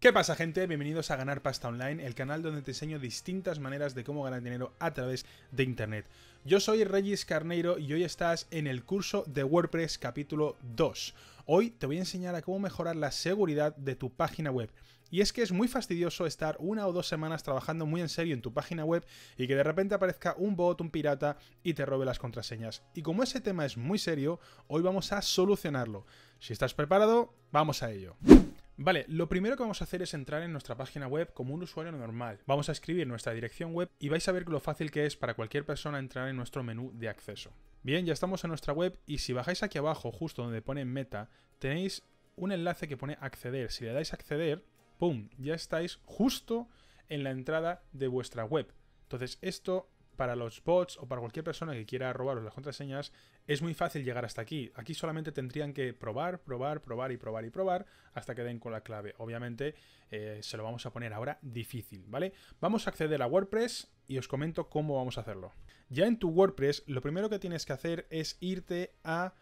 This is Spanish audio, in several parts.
¿Qué pasa gente? Bienvenidos a Ganar Pasta Online, el canal donde te enseño distintas maneras de cómo ganar dinero a través de Internet. Yo soy Regis Carneiro y hoy estás en el curso de WordPress capítulo 2. Hoy te voy a enseñar a cómo mejorar la seguridad de tu página web. Y es que es muy fastidioso estar una o dos semanas trabajando muy en serio en tu página web y que de repente aparezca un bot, un pirata y te robe las contraseñas. Y como ese tema es muy serio, hoy vamos a solucionarlo. Si estás preparado, vamos a ello. Vale, lo primero que vamos a hacer es entrar en nuestra página web como un usuario normal. Vamos a escribir nuestra dirección web y vais a ver lo fácil que es para cualquier persona entrar en nuestro menú de acceso. Bien, ya estamos en nuestra web y si bajáis aquí abajo, justo donde pone meta, tenéis un enlace que pone acceder. Si le dais acceder, ¡pum! Ya estáis justo en la entrada de vuestra web. Entonces esto para los bots o para cualquier persona que quiera robaros las contraseñas, es muy fácil llegar hasta aquí. Aquí solamente tendrían que probar, probar, probar y probar y probar hasta que den con la clave. Obviamente eh, se lo vamos a poner ahora difícil, ¿vale? Vamos a acceder a WordPress y os comento cómo vamos a hacerlo. Ya en tu WordPress, lo primero que tienes que hacer es irte a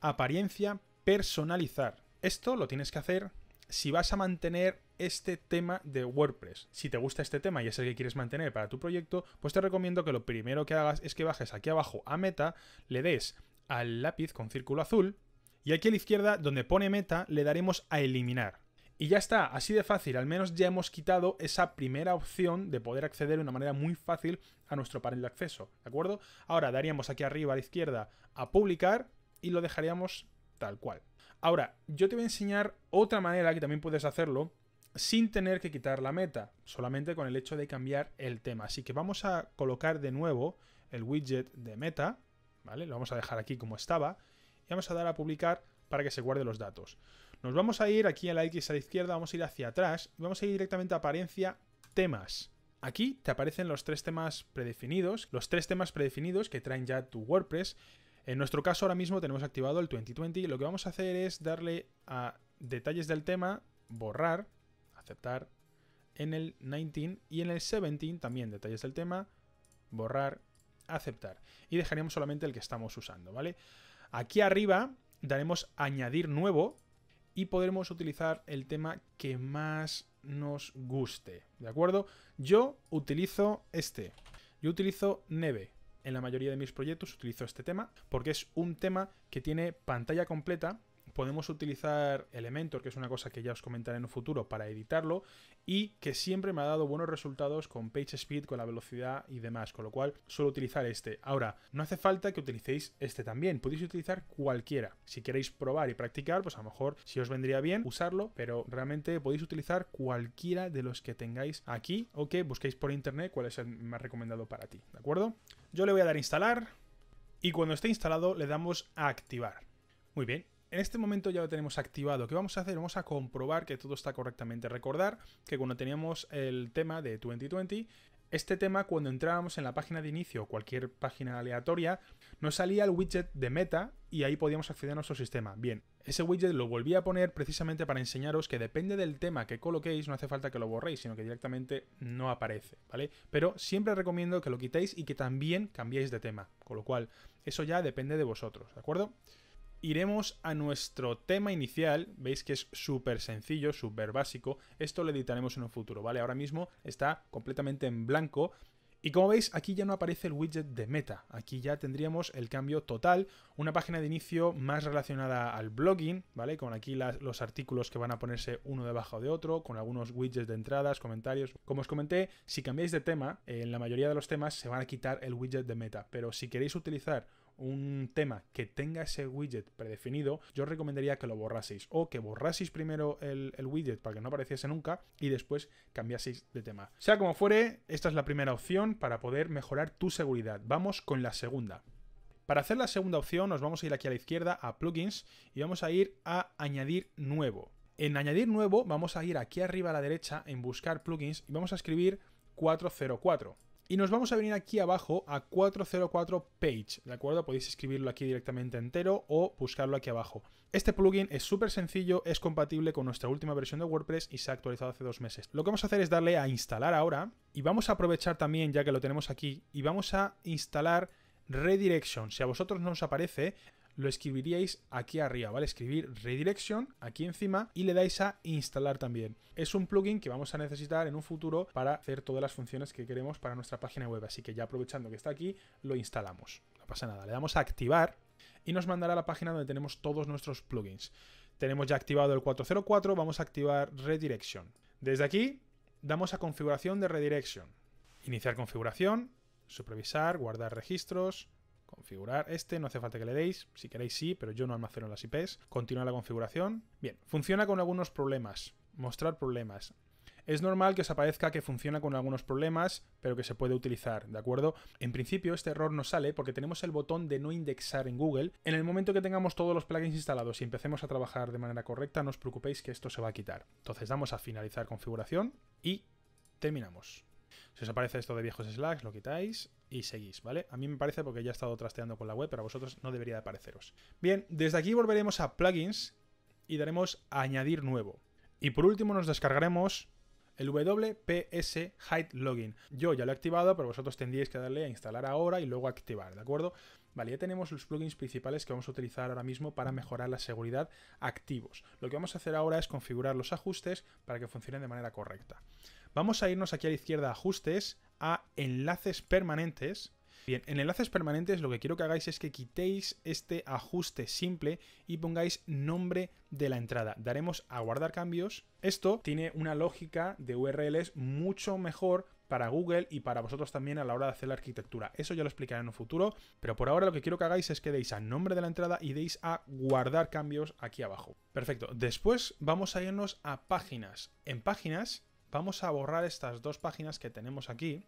apariencia personalizar. Esto lo tienes que hacer si vas a mantener este tema de WordPress. Si te gusta este tema y es el que quieres mantener para tu proyecto, pues te recomiendo que lo primero que hagas es que bajes aquí abajo a meta, le des al lápiz con círculo azul y aquí a la izquierda donde pone meta le daremos a eliminar. Y ya está, así de fácil, al menos ya hemos quitado esa primera opción de poder acceder de una manera muy fácil a nuestro panel de acceso, ¿de acuerdo? Ahora daríamos aquí arriba a la izquierda a publicar y lo dejaríamos tal cual. Ahora, yo te voy a enseñar otra manera que también puedes hacerlo, sin tener que quitar la meta, solamente con el hecho de cambiar el tema. Así que vamos a colocar de nuevo el widget de meta, ¿vale? Lo vamos a dejar aquí como estaba y vamos a dar a publicar para que se guarde los datos. Nos vamos a ir aquí a la X a la izquierda, vamos a ir hacia atrás y vamos a ir directamente a apariencia temas. Aquí te aparecen los tres temas predefinidos, los tres temas predefinidos que traen ya tu WordPress. En nuestro caso ahora mismo tenemos activado el 2020 lo que vamos a hacer es darle a detalles del tema, borrar aceptar. En el 19 y en el 17 también detalles del tema, borrar, aceptar. Y dejaríamos solamente el que estamos usando, ¿vale? Aquí arriba daremos añadir nuevo y podremos utilizar el tema que más nos guste, ¿de acuerdo? Yo utilizo este, yo utilizo Neve. En la mayoría de mis proyectos utilizo este tema porque es un tema que tiene pantalla completa podemos utilizar Elementor, que es una cosa que ya os comentaré en un futuro, para editarlo y que siempre me ha dado buenos resultados con PageSpeed, con la velocidad y demás, con lo cual suelo utilizar este. Ahora, no hace falta que utilicéis este también, podéis utilizar cualquiera. Si queréis probar y practicar, pues a lo mejor si os vendría bien usarlo, pero realmente podéis utilizar cualquiera de los que tengáis aquí o que busquéis por internet cuál es el más recomendado para ti, ¿de acuerdo? Yo le voy a dar instalar y cuando esté instalado le damos a activar. Muy bien, en este momento ya lo tenemos activado. ¿Qué vamos a hacer? Vamos a comprobar que todo está correctamente. Recordar que cuando teníamos el tema de 2020, este tema cuando entrábamos en la página de inicio o cualquier página aleatoria, nos salía el widget de meta y ahí podíamos acceder a nuestro sistema. Bien, ese widget lo volví a poner precisamente para enseñaros que depende del tema que coloquéis, no hace falta que lo borréis, sino que directamente no aparece, ¿vale? Pero siempre recomiendo que lo quitéis y que también cambiéis de tema, con lo cual eso ya depende de vosotros, ¿de acuerdo? iremos a nuestro tema inicial. Veis que es súper sencillo, súper básico. Esto lo editaremos en un futuro, ¿vale? Ahora mismo está completamente en blanco. Y como veis, aquí ya no aparece el widget de meta. Aquí ya tendríamos el cambio total, una página de inicio más relacionada al blogging, ¿vale? Con aquí los artículos que van a ponerse uno debajo de otro, con algunos widgets de entradas, comentarios. Como os comenté, si cambiáis de tema, en la mayoría de los temas se van a quitar el widget de meta, pero si queréis utilizar un tema que tenga ese widget predefinido, yo recomendaría que lo borraseis o que borraseis primero el, el, widget para que no apareciese nunca y después cambiaseis de tema. Sea como fuere, esta es la primera opción para poder mejorar tu seguridad. Vamos con la segunda. Para hacer la segunda opción nos vamos a ir aquí a la izquierda a plugins y vamos a ir a añadir nuevo. En añadir nuevo vamos a ir aquí arriba a la derecha en buscar plugins y vamos a escribir 404. Y nos vamos a venir aquí abajo a 404 page, ¿de acuerdo? Podéis escribirlo aquí directamente entero o buscarlo aquí abajo. Este plugin es súper sencillo, es compatible con nuestra última versión de WordPress y se ha actualizado hace dos meses. Lo que vamos a hacer es darle a instalar ahora y vamos a aprovechar también, ya que lo tenemos aquí, y vamos a instalar redirection. Si a vosotros no os aparece, lo escribiríais aquí arriba, ¿vale? Escribir redirection aquí encima y le dais a instalar también. Es un plugin que vamos a necesitar en un futuro para hacer todas las funciones que queremos para nuestra página web, así que ya aprovechando que está aquí, lo instalamos. No pasa nada, le damos a activar y nos mandará a la página donde tenemos todos nuestros plugins. Tenemos ya activado el 404, vamos a activar redirection. Desde aquí damos a configuración de redirection. Iniciar configuración, supervisar, guardar registros, configurar este, no hace falta que le deis, si queréis sí, pero yo no almaceno las IPs. Continúa la configuración. Bien, funciona con algunos problemas. Mostrar problemas. Es normal que os aparezca que funciona con algunos problemas, pero que se puede utilizar, ¿de acuerdo? En principio este error no sale porque tenemos el botón de no indexar en Google. En el momento que tengamos todos los plugins instalados y empecemos a trabajar de manera correcta, no os preocupéis que esto se va a quitar. Entonces damos a finalizar configuración y terminamos. Si os aparece esto de viejos slacks, lo quitáis y seguís, ¿vale? A mí me parece porque ya he estado trasteando con la web, pero a vosotros no debería de apareceros. Bien, desde aquí volveremos a plugins y daremos a añadir nuevo. Y por último nos descargaremos el WPS Hide Login. Yo ya lo he activado, pero vosotros tendríais que darle a instalar ahora y luego activar, ¿de acuerdo? Vale, ya tenemos los plugins principales que vamos a utilizar ahora mismo para mejorar la seguridad activos. Lo que vamos a hacer ahora es configurar los ajustes para que funcionen de manera correcta. Vamos a irnos aquí a la izquierda a ajustes, a enlaces permanentes. Bien, en enlaces permanentes lo que quiero que hagáis es que quitéis este ajuste simple y pongáis nombre de la entrada. Daremos a guardar cambios. Esto tiene una lógica de URLs mucho mejor para Google y para vosotros también a la hora de hacer la arquitectura. Eso ya lo explicaré en un futuro, pero por ahora lo que quiero que hagáis es que deis a nombre de la entrada y deis a guardar cambios aquí abajo. Perfecto. Después vamos a irnos a páginas. En páginas Vamos a borrar estas dos páginas que tenemos aquí.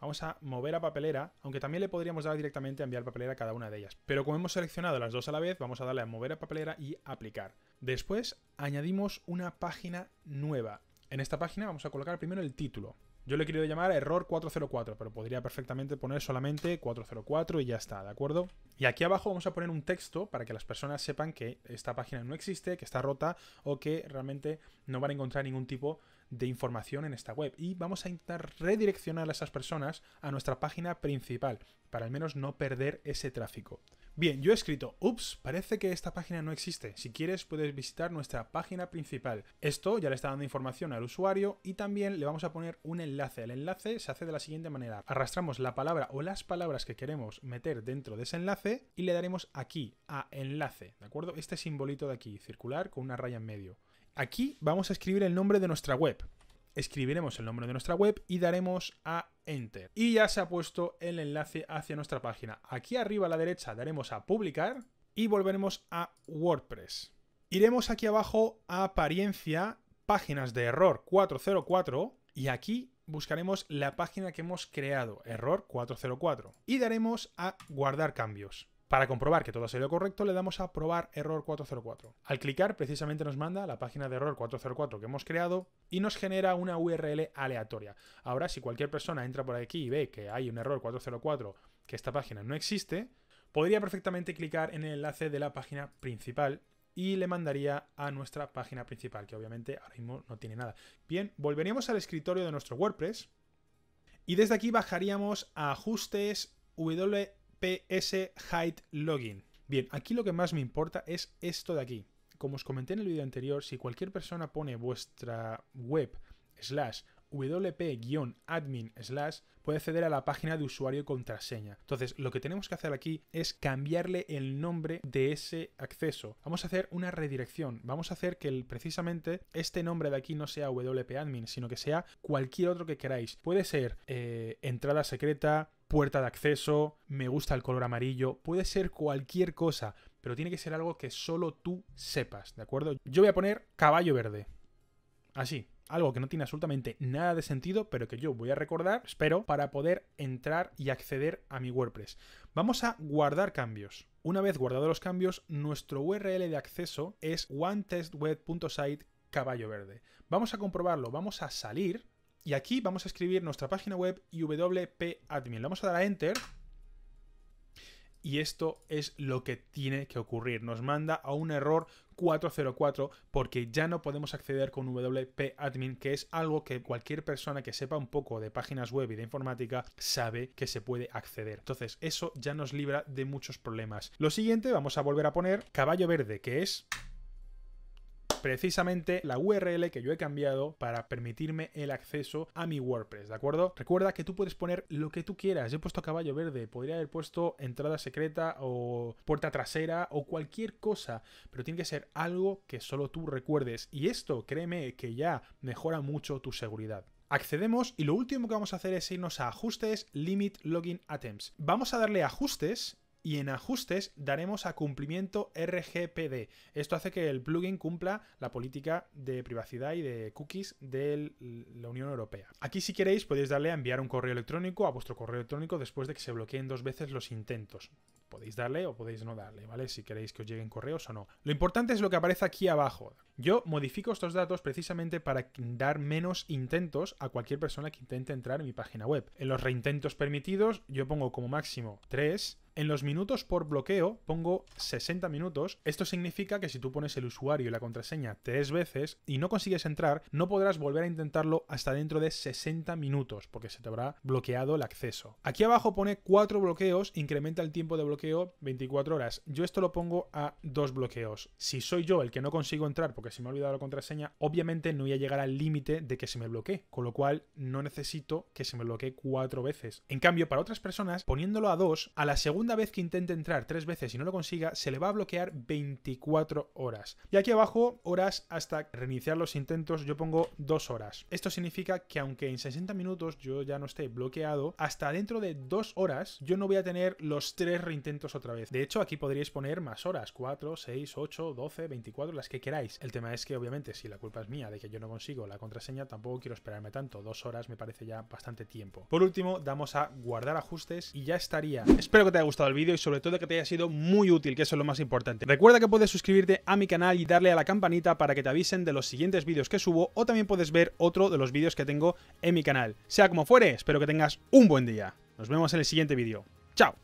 Vamos a mover a papelera, aunque también le podríamos dar directamente a enviar papelera a cada una de ellas. Pero como hemos seleccionado las dos a la vez, vamos a darle a mover a papelera y aplicar. Después añadimos una página nueva. En esta página vamos a colocar primero el título. Yo le he querido llamar error 404, pero podría perfectamente poner solamente 404 y ya está, ¿de acuerdo? Y aquí abajo vamos a poner un texto para que las personas sepan que esta página no existe, que está rota o que realmente no van a encontrar ningún tipo de información en esta web. Y vamos a intentar redireccionar a esas personas a nuestra página principal, para al menos no perder ese tráfico. Bien, yo he escrito, ups, parece que esta página no existe. Si quieres puedes visitar nuestra página principal. Esto ya le está dando información al usuario y también le vamos a poner un enlace. El enlace se hace de la siguiente manera. Arrastramos la palabra o las palabras que queremos meter dentro de ese enlace y le daremos aquí a enlace, ¿de acuerdo? Este simbolito de aquí, circular con una raya en medio. Aquí vamos a escribir el nombre de nuestra web escribiremos el nombre de nuestra web y daremos a Enter. Y ya se ha puesto el enlace hacia nuestra página. Aquí arriba a la derecha daremos a Publicar y volveremos a WordPress. Iremos aquí abajo a Apariencia, Páginas de Error 404 y aquí buscaremos la página que hemos creado, Error 404, y daremos a Guardar cambios. Para comprobar que todo ha salido correcto, le damos a probar error 404. Al clicar, precisamente nos manda la página de error 404 que hemos creado y nos genera una URL aleatoria. Ahora, si cualquier persona entra por aquí y ve que hay un error 404, que esta página no existe, podría perfectamente clicar en el enlace de la página principal y le mandaría a nuestra página principal, que obviamente ahora mismo no tiene nada. Bien, volveríamos al escritorio de nuestro WordPress y desde aquí bajaríamos a ajustes, W PS hide Login. Bien, aquí lo que más me importa es esto de aquí. Como os comenté en el vídeo anterior, si cualquier persona pone vuestra web slash wp-admin slash puede acceder a la página de usuario y contraseña. Entonces, lo que tenemos que hacer aquí es cambiarle el nombre de ese acceso. Vamos a hacer una redirección. Vamos a hacer que precisamente este nombre de aquí no sea wp-admin, sino que sea cualquier otro que queráis. Puede ser eh, entrada secreta, puerta de acceso, me gusta el color amarillo, puede ser cualquier cosa, pero tiene que ser algo que solo tú sepas, ¿de acuerdo? Yo voy a poner caballo verde. Así, algo que no tiene absolutamente nada de sentido, pero que yo voy a recordar, espero, para poder entrar y acceder a mi WordPress. Vamos a guardar cambios. Una vez guardados los cambios, nuestro URL de acceso es onetestweb.site caballo verde. Vamos a comprobarlo, vamos a salir y aquí vamos a escribir nuestra página web wp-admin. vamos a dar a enter y esto es lo que tiene que ocurrir. Nos manda a un error 404 porque ya no podemos acceder con WP Admin, que es algo que cualquier persona que sepa un poco de páginas web y de informática sabe que se puede acceder. Entonces, eso ya nos libra de muchos problemas. Lo siguiente, vamos a volver a poner caballo verde, que es precisamente la URL que yo he cambiado para permitirme el acceso a mi WordPress, ¿de acuerdo? Recuerda que tú puedes poner lo que tú quieras. Yo he puesto caballo verde, podría haber puesto entrada secreta o puerta trasera o cualquier cosa, pero tiene que ser algo que solo tú recuerdes. Y esto, créeme, que ya mejora mucho tu seguridad. Accedemos y lo último que vamos a hacer es irnos a ajustes, limit login attempts. Vamos a darle ajustes y en ajustes daremos a cumplimiento RGPD. Esto hace que el plugin cumpla la política de privacidad y de cookies de la Unión Europea. Aquí si queréis podéis darle a enviar un correo electrónico a vuestro correo electrónico después de que se bloqueen dos veces los intentos. Podéis darle o podéis no darle, ¿vale? Si queréis que os lleguen correos o no. Lo importante es lo que aparece aquí abajo. Yo modifico estos datos precisamente para dar menos intentos a cualquier persona que intente entrar en mi página web. En los reintentos permitidos yo pongo como máximo 3 en los minutos por bloqueo pongo 60 minutos. Esto significa que si tú pones el usuario y la contraseña tres veces y no consigues entrar, no podrás volver a intentarlo hasta dentro de 60 minutos porque se te habrá bloqueado el acceso. Aquí abajo pone cuatro bloqueos, incrementa el tiempo de bloqueo 24 horas. Yo esto lo pongo a dos bloqueos. Si soy yo el que no consigo entrar porque se me ha olvidado la contraseña, obviamente no voy a llegar al límite de que se me bloquee, con lo cual no necesito que se me bloquee cuatro veces. En cambio, para otras personas, poniéndolo a dos, a la segunda vez que intente entrar tres veces y no lo consiga, se le va a bloquear 24 horas. Y aquí abajo, horas hasta reiniciar los intentos, yo pongo dos horas. Esto significa que aunque en 60 minutos yo ya no esté bloqueado, hasta dentro de dos horas yo no voy a tener los tres reintentos otra vez. De hecho, aquí podríais poner más horas, 4, 6, 8, 12, 24, las que queráis. El tema es que obviamente si la culpa es mía de que yo no consigo la contraseña, tampoco quiero esperarme tanto. Dos horas me parece ya bastante tiempo. Por último, damos a guardar ajustes y ya estaría. Espero que te haya gustado el vídeo y sobre todo que te haya sido muy útil, que eso es lo más importante. Recuerda que puedes suscribirte a mi canal y darle a la campanita para que te avisen de los siguientes vídeos que subo o también puedes ver otro de los vídeos que tengo en mi canal. Sea como fuere, espero que tengas un buen día. Nos vemos en el siguiente vídeo. ¡Chao!